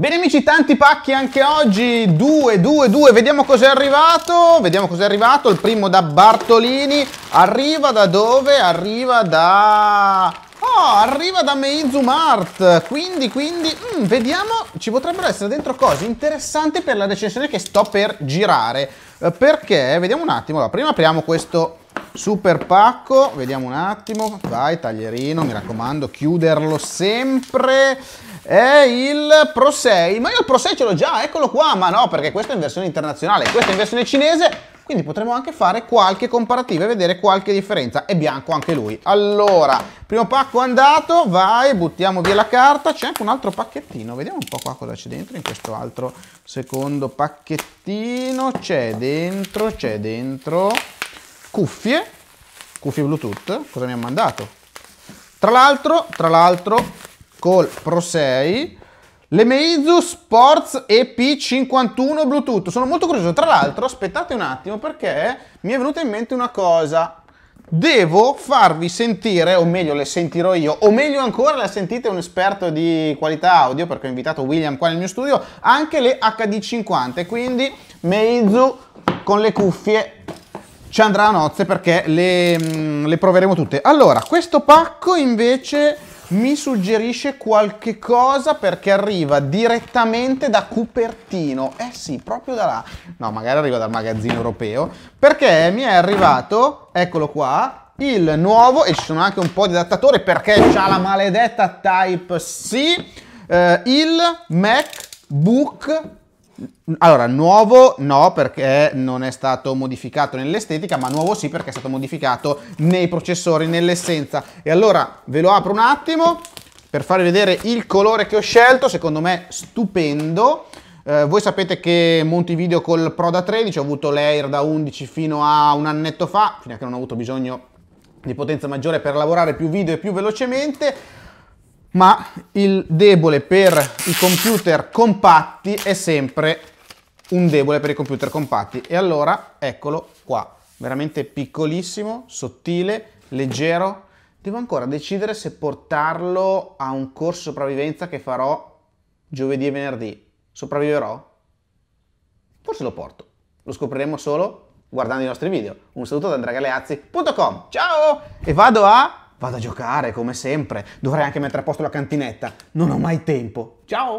Bene amici, tanti pacchi anche oggi, 2, 2, 2, vediamo cos'è arrivato, vediamo cos'è arrivato, il primo da Bartolini, arriva da dove? Arriva da... Oh, arriva da Meizu Mart, quindi, quindi, mm, vediamo, ci potrebbero essere dentro cose interessanti per la recensione che sto per girare, eh, perché, vediamo un attimo, allora, prima apriamo questo super pacco vediamo un attimo vai taglierino mi raccomando chiuderlo sempre è il Pro 6 ma io il Pro 6 ce l'ho già eccolo qua ma no perché questo è in versione internazionale questo è in versione cinese quindi potremmo anche fare qualche comparativa e vedere qualche differenza è bianco anche lui allora primo pacco andato vai buttiamo via la carta c'è anche un altro pacchettino vediamo un po' qua cosa c'è dentro in questo altro secondo pacchettino c'è dentro c'è dentro cuffie, cuffie Bluetooth, cosa mi ha mandato? Tra l'altro, tra l'altro, col Pro 6 le Meizu Sports EP51 Bluetooth. Sono molto curioso. Tra l'altro, aspettate un attimo perché mi è venuta in mente una cosa. Devo farvi sentire, o meglio le sentirò io, o meglio ancora le sentite un esperto di qualità audio, perché ho invitato William qua nel mio studio, anche le HD50, quindi Meizu con le cuffie ci andrà a nozze perché le, mm, le proveremo tutte. Allora, questo pacco invece mi suggerisce qualche cosa perché arriva direttamente da Cupertino. Eh sì, proprio da là. No, magari arriva dal magazzino europeo. Perché mi è arrivato, eccolo qua, il nuovo, e ci sono anche un po' di adattatore perché ha la maledetta Type-C, eh, il MacBook allora, nuovo no perché non è stato modificato nell'estetica, ma nuovo sì perché è stato modificato nei processori, nell'essenza. E allora ve lo apro un attimo per farvi vedere il colore che ho scelto, secondo me stupendo. Eh, voi sapete che video col Pro da 13 ho avuto l'air da 11 fino a un annetto fa, fino a che non ho avuto bisogno di potenza maggiore per lavorare più video e più velocemente ma il debole per i computer compatti è sempre un debole per i computer compatti. E allora eccolo qua, veramente piccolissimo, sottile, leggero. Devo ancora decidere se portarlo a un corso sopravvivenza che farò giovedì e venerdì. Sopravviverò? Forse lo porto. Lo scopriremo solo guardando i nostri video. Un saluto da AndreaGaleazzi.com. Ciao! E vado a vado a giocare come sempre, dovrei anche mettere a posto la cantinetta, non ho mai tempo. Ciao!